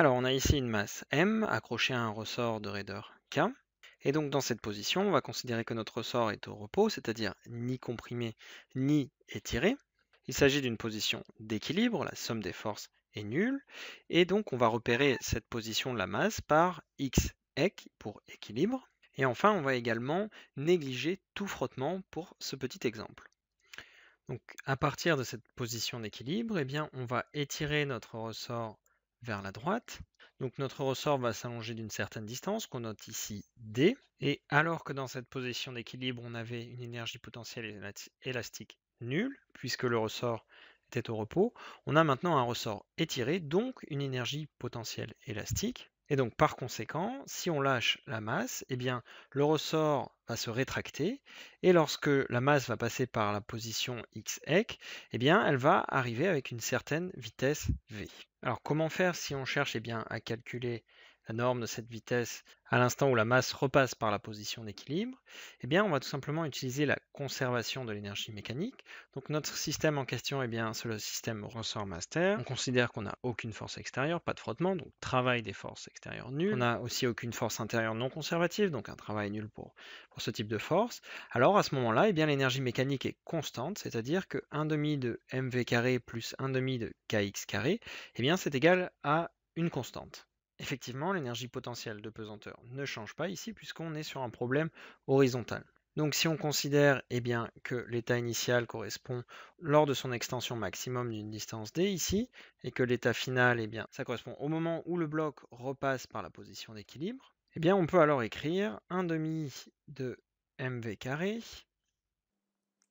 Alors on a ici une masse M accrochée à un ressort de raideur K. Et donc dans cette position, on va considérer que notre ressort est au repos, c'est-à-dire ni comprimé ni étiré. Il s'agit d'une position d'équilibre, la somme des forces est nulle. Et donc on va repérer cette position de la masse par x pour équilibre. Et enfin, on va également négliger tout frottement pour ce petit exemple. Donc à partir de cette position d'équilibre, eh bien, on va étirer notre ressort vers la droite. Donc notre ressort va s'allonger d'une certaine distance qu'on note ici D. Et alors que dans cette position d'équilibre, on avait une énergie potentielle élastique nulle, puisque le ressort était au repos, on a maintenant un ressort étiré, donc une énergie potentielle élastique et donc par conséquent, si on lâche la masse, eh bien le ressort va se rétracter et lorsque la masse va passer par la position x eh bien elle va arriver avec une certaine vitesse v. Alors comment faire si on cherche eh bien à calculer la norme de cette vitesse à l'instant où la masse repasse par la position d'équilibre, eh bien on va tout simplement utiliser la conservation de l'énergie mécanique. Donc notre système en question, est eh bien c'est le système ressort master. On considère qu'on n'a aucune force extérieure, pas de frottement, donc travail des forces extérieures nulles. On n'a aussi aucune force intérieure non conservative, donc un travail nul pour, pour ce type de force. Alors à ce moment-là, eh bien l'énergie mécanique est constante, c'est-à-dire que 1,5 demi de mv carré plus un demi de kx carré, eh bien c'est égal à une constante. Effectivement, l'énergie potentielle de pesanteur ne change pas ici puisqu'on est sur un problème horizontal. Donc si on considère eh bien, que l'état initial correspond lors de son extension maximum d'une distance d ici, et que l'état final, eh bien, ça correspond au moment où le bloc repasse par la position d'équilibre, eh bien, on peut alors écrire 1 demi de mv carré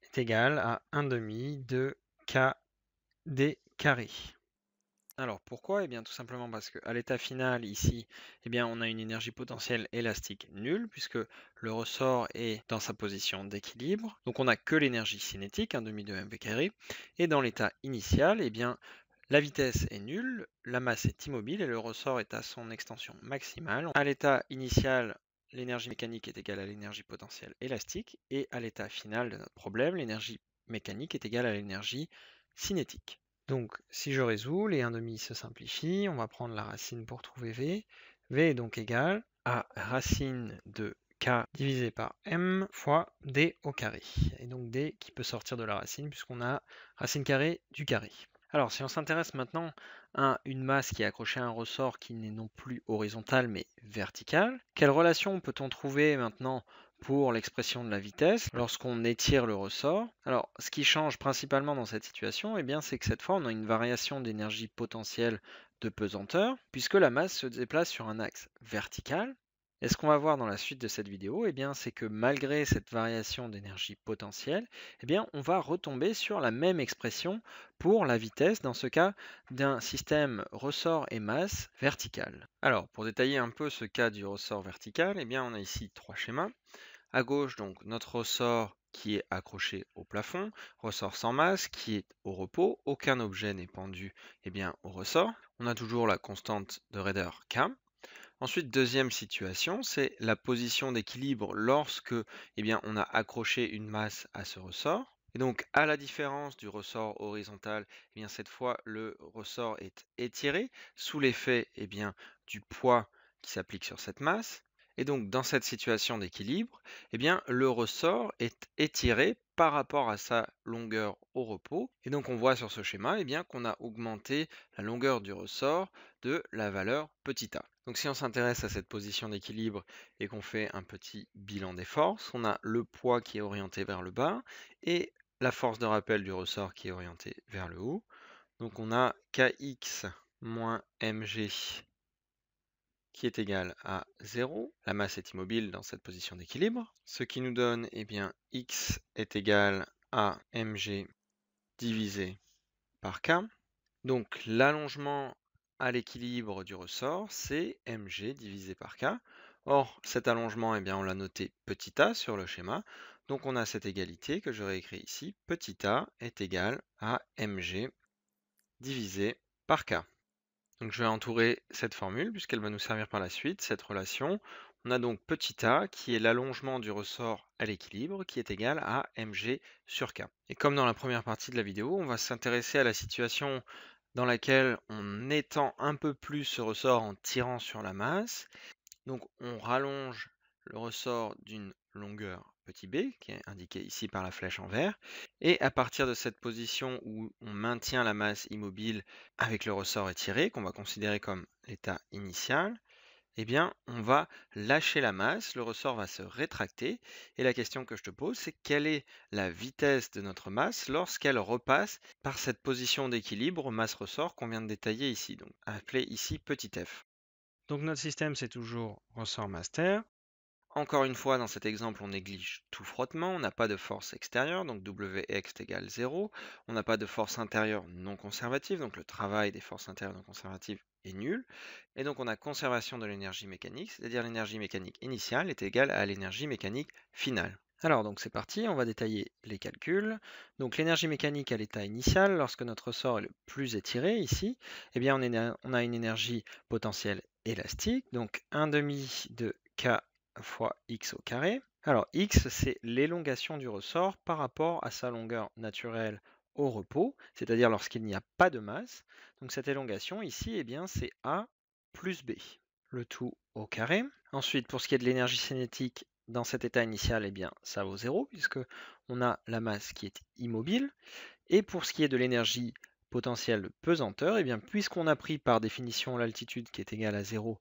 est égal à 1 demi de kd carré. Alors pourquoi Eh bien tout simplement parce qu'à l'état final ici, eh on a une énergie potentielle élastique nulle puisque le ressort est dans sa position d'équilibre. Donc on n'a que l'énergie cinétique, un hein, demi de mv carré. Et dans l'état initial, eh bien la vitesse est nulle, la masse est immobile et le ressort est à son extension maximale. À l'état initial, l'énergie mécanique est égale à l'énergie potentielle élastique et à l'état final de notre problème, l'énergie mécanique est égale à l'énergie cinétique. Donc si je résous, les 1,5 se simplifient, on va prendre la racine pour trouver v. v est donc égal à racine de k divisé par m fois d au carré. Et donc d qui peut sortir de la racine puisqu'on a racine carrée du carré. Alors si on s'intéresse maintenant à une masse qui est accrochée à un ressort qui n'est non plus horizontal mais vertical, quelle relation peut-on trouver maintenant pour l'expression de la vitesse lorsqu'on étire le ressort. Alors, ce qui change principalement dans cette situation, eh bien, c'est que cette fois, on a une variation d'énergie potentielle de pesanteur, puisque la masse se déplace sur un axe vertical, et ce qu'on va voir dans la suite de cette vidéo, eh c'est que malgré cette variation d'énergie potentielle, eh bien, on va retomber sur la même expression pour la vitesse, dans ce cas d'un système ressort et masse vertical. Alors, pour détailler un peu ce cas du ressort vertical, eh bien, on a ici trois schémas. À gauche, donc, notre ressort qui est accroché au plafond, ressort sans masse qui est au repos, aucun objet n'est pendu bien, au ressort. On a toujours la constante de raideur K. Ensuite, deuxième situation, c'est la position d'équilibre lorsque eh bien, on a accroché une masse à ce ressort. Et donc, à la différence du ressort horizontal, eh bien, cette fois, le ressort est étiré sous l'effet eh bien, du poids qui s'applique sur cette masse. Et donc dans cette situation d'équilibre, eh bien le ressort est étiré par rapport à sa longueur au repos. Et donc on voit sur ce schéma eh bien qu'on a augmenté la longueur du ressort de la valeur petit a. Donc si on s'intéresse à cette position d'équilibre et qu'on fait un petit bilan des forces, on a le poids qui est orienté vers le bas et la force de rappel du ressort qui est orientée vers le haut. Donc on a kx moins mg qui est égal à 0. La masse est immobile dans cette position d'équilibre, ce qui nous donne eh bien, x est égal à mg divisé par k. Donc l'allongement à l'équilibre du ressort, c'est mg divisé par k. Or, cet allongement, eh bien, on l'a noté petit a sur le schéma. Donc on a cette égalité que j'aurais réécris ici. Petit a est égal à mg divisé par k. Donc je vais entourer cette formule puisqu'elle va nous servir par la suite, cette relation. On a donc petit a qui est l'allongement du ressort à l'équilibre qui est égal à mg sur k. Et comme dans la première partie de la vidéo, on va s'intéresser à la situation dans laquelle on étend un peu plus ce ressort en tirant sur la masse. Donc on rallonge le ressort d'une longueur petit b, qui est indiqué ici par la flèche en vert. Et à partir de cette position où on maintient la masse immobile avec le ressort étiré, qu'on va considérer comme l'état initial, eh bien, on va lâcher la masse, le ressort va se rétracter, et la question que je te pose, c'est quelle est la vitesse de notre masse lorsqu'elle repasse par cette position d'équilibre masse-ressort qu'on vient de détailler ici, donc appelée ici petit f. Donc notre système, c'est toujours ressort master, encore une fois, dans cet exemple, on néglige tout frottement, on n'a pas de force extérieure, donc Wx égale 0, on n'a pas de force intérieure non conservative, donc le travail des forces intérieures non conservatives est nul, et donc on a conservation de l'énergie mécanique, c'est-à-dire l'énergie mécanique initiale est égale à l'énergie mécanique finale. Alors donc c'est parti, on va détailler les calculs. Donc l'énergie mécanique à l'état initial, lorsque notre sort est le plus étiré ici, eh bien on, a une énergie potentielle élastique, donc 1,5 demi de K fois x au carré. Alors x, c'est l'élongation du ressort par rapport à sa longueur naturelle au repos, c'est-à-dire lorsqu'il n'y a pas de masse. Donc cette élongation ici, et eh bien, c'est a plus b, le tout au carré. Ensuite, pour ce qui est de l'énergie cinétique, dans cet état initial, eh bien, ça vaut 0, puisque on a la masse qui est immobile. Et pour ce qui est de l'énergie potentielle pesanteur, eh bien, puisqu'on a pris par définition l'altitude qui est égale à 0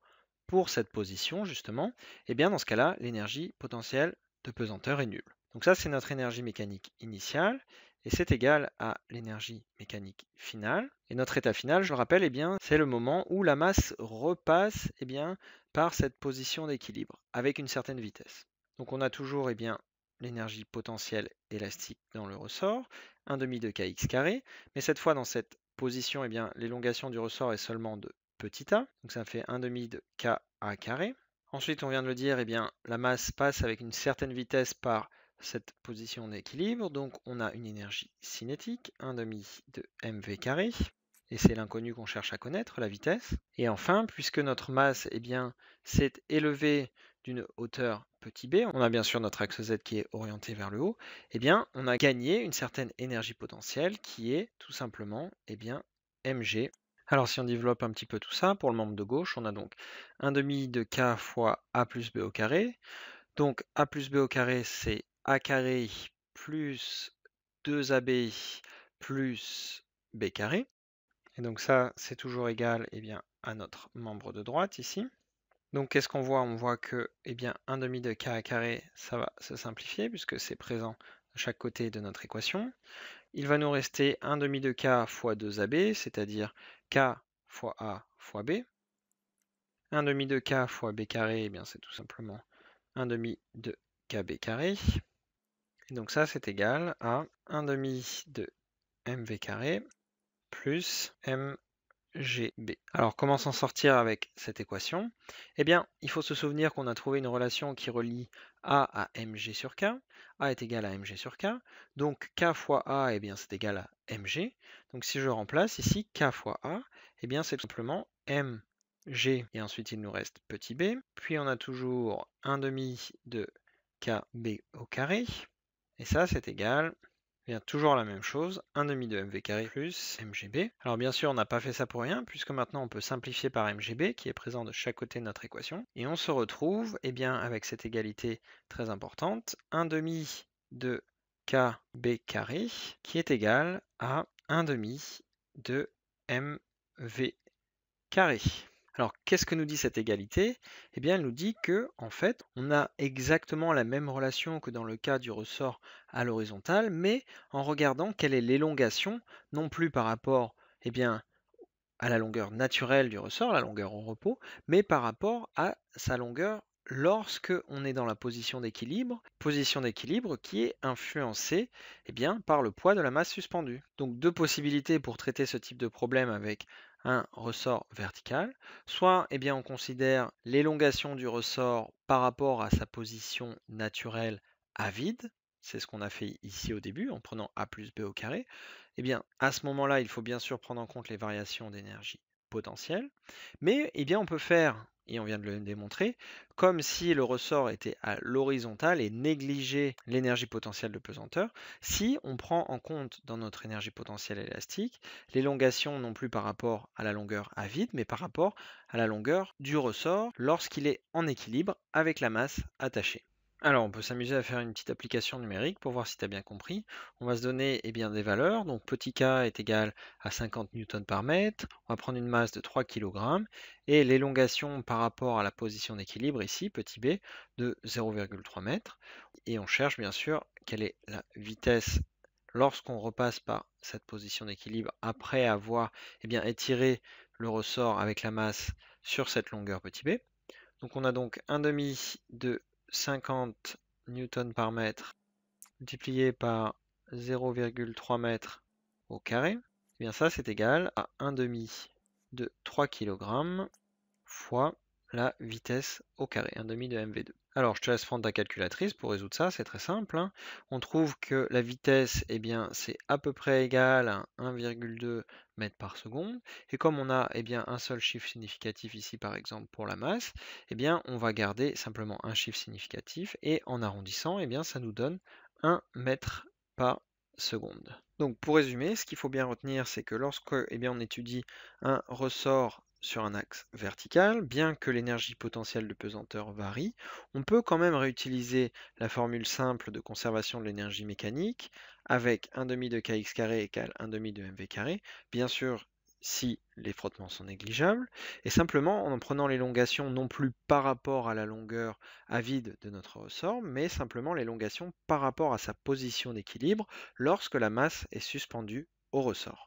pour cette position, justement, eh bien dans ce cas-là, l'énergie potentielle de pesanteur est nulle. Donc ça, c'est notre énergie mécanique initiale, et c'est égal à l'énergie mécanique finale. Et notre état final, je le rappelle, eh bien, c'est le moment où la masse repasse eh bien, par cette position d'équilibre, avec une certaine vitesse. Donc on a toujours eh bien, l'énergie potentielle élastique dans le ressort, 1,5 demi de kx carré, mais cette fois dans cette position, eh bien, l'élongation du ressort est seulement de petit a. Donc ça fait 1 demi de k a carré. Ensuite, on vient de le dire, et eh bien, la masse passe avec une certaine vitesse par cette position d'équilibre. Donc on a une énergie cinétique, 1 demi de mv carré. Et c'est l'inconnu qu'on cherche à connaître, la vitesse. Et enfin, puisque notre masse eh bien, s'est élevée d'une hauteur petit b, on a bien sûr notre axe z qui est orienté vers le haut, eh bien, on a gagné une certaine énergie potentielle qui est tout simplement eh bien, mg alors si on développe un petit peu tout ça, pour le membre de gauche, on a donc 1 demi de k fois a plus b au carré. Donc a plus b au carré, c'est a carré plus 2ab plus b carré. Et donc ça, c'est toujours égal eh bien, à notre membre de droite ici. Donc qu'est-ce qu'on voit On voit que eh bien, 1 demi de k à carré, ça va se simplifier puisque c'est présent de chaque côté de notre équation. Il va nous rester 1 demi de k fois 2ab, c'est-à-dire k fois a fois b. 1 demi de k fois b carré, eh c'est tout simplement 1 demi de kb carré. Et donc ça, c'est égal à 1 demi de mv carré plus m GB. Alors comment s'en sortir avec cette équation Eh bien, il faut se souvenir qu'on a trouvé une relation qui relie A à mg sur K. A est égal à mg sur K. Donc K fois A, eh bien, c'est égal à mg. Donc si je remplace ici K fois A, eh bien, c'est tout simplement mg. Et ensuite, il nous reste petit b. Puis on a toujours 1 demi de KB au carré. Et ça, c'est égal bien toujours la même chose, 1 demi de mv carré plus mgb. Alors bien sûr, on n'a pas fait ça pour rien, puisque maintenant on peut simplifier par mgb, qui est présent de chaque côté de notre équation, et on se retrouve eh bien, avec cette égalité très importante, 1 demi de kb carré, qui est égal à 1 demi de mv carré. Alors, qu'est-ce que nous dit cette égalité Eh bien, elle nous dit que, en fait, on a exactement la même relation que dans le cas du ressort à l'horizontale, mais en regardant quelle est l'élongation, non plus par rapport, eh bien, à la longueur naturelle du ressort, la longueur au repos, mais par rapport à sa longueur lorsque l'on est dans la position d'équilibre, position d'équilibre qui est influencée eh bien, par le poids de la masse suspendue. Donc deux possibilités pour traiter ce type de problème avec un ressort vertical. Soit eh bien, on considère l'élongation du ressort par rapport à sa position naturelle à vide. C'est ce qu'on a fait ici au début en prenant A plus B au carré. Eh bien, à ce moment-là, il faut bien sûr prendre en compte les variations d'énergie potentielle. Mais eh bien, on peut faire et on vient de le démontrer, comme si le ressort était à l'horizontale et négligeait l'énergie potentielle de pesanteur, si on prend en compte dans notre énergie potentielle élastique l'élongation non plus par rapport à la longueur à vide, mais par rapport à la longueur du ressort lorsqu'il est en équilibre avec la masse attachée. Alors, on peut s'amuser à faire une petite application numérique pour voir si tu as bien compris. On va se donner eh bien, des valeurs. Donc, petit k est égal à 50 newtons par mètre. On va prendre une masse de 3 kg. Et l'élongation par rapport à la position d'équilibre, ici, petit b, de 0,3 m. Et on cherche, bien sûr, quelle est la vitesse lorsqu'on repasse par cette position d'équilibre après avoir eh bien, étiré le ressort avec la masse sur cette longueur petit b. Donc on a donc un demi de 50 newtons par mètre multiplié par 0,3 mètre au carré, et eh bien ça c'est égal à 1 demi de 3 kg fois la vitesse au carré, 1 demi de mv2. Alors, je te laisse prendre ta calculatrice pour résoudre ça, c'est très simple. Hein. On trouve que la vitesse, eh bien, c'est à peu près égal à 1,2 m par seconde. Et comme on a eh bien, un seul chiffre significatif ici, par exemple, pour la masse, eh bien, on va garder simplement un chiffre significatif et en arrondissant, eh bien, ça nous donne 1 mètre par seconde. Donc pour résumer, ce qu'il faut bien retenir, c'est que lorsque eh bien, on étudie un ressort sur un axe vertical, bien que l'énergie potentielle de pesanteur varie, on peut quand même réutiliser la formule simple de conservation de l'énergie mécanique avec 1,5 demi de kx carré égale 1 demi de mv carré, bien sûr si les frottements sont négligeables, et simplement en prenant l'élongation non plus par rapport à la longueur à vide de notre ressort, mais simplement l'élongation par rapport à sa position d'équilibre lorsque la masse est suspendue au ressort.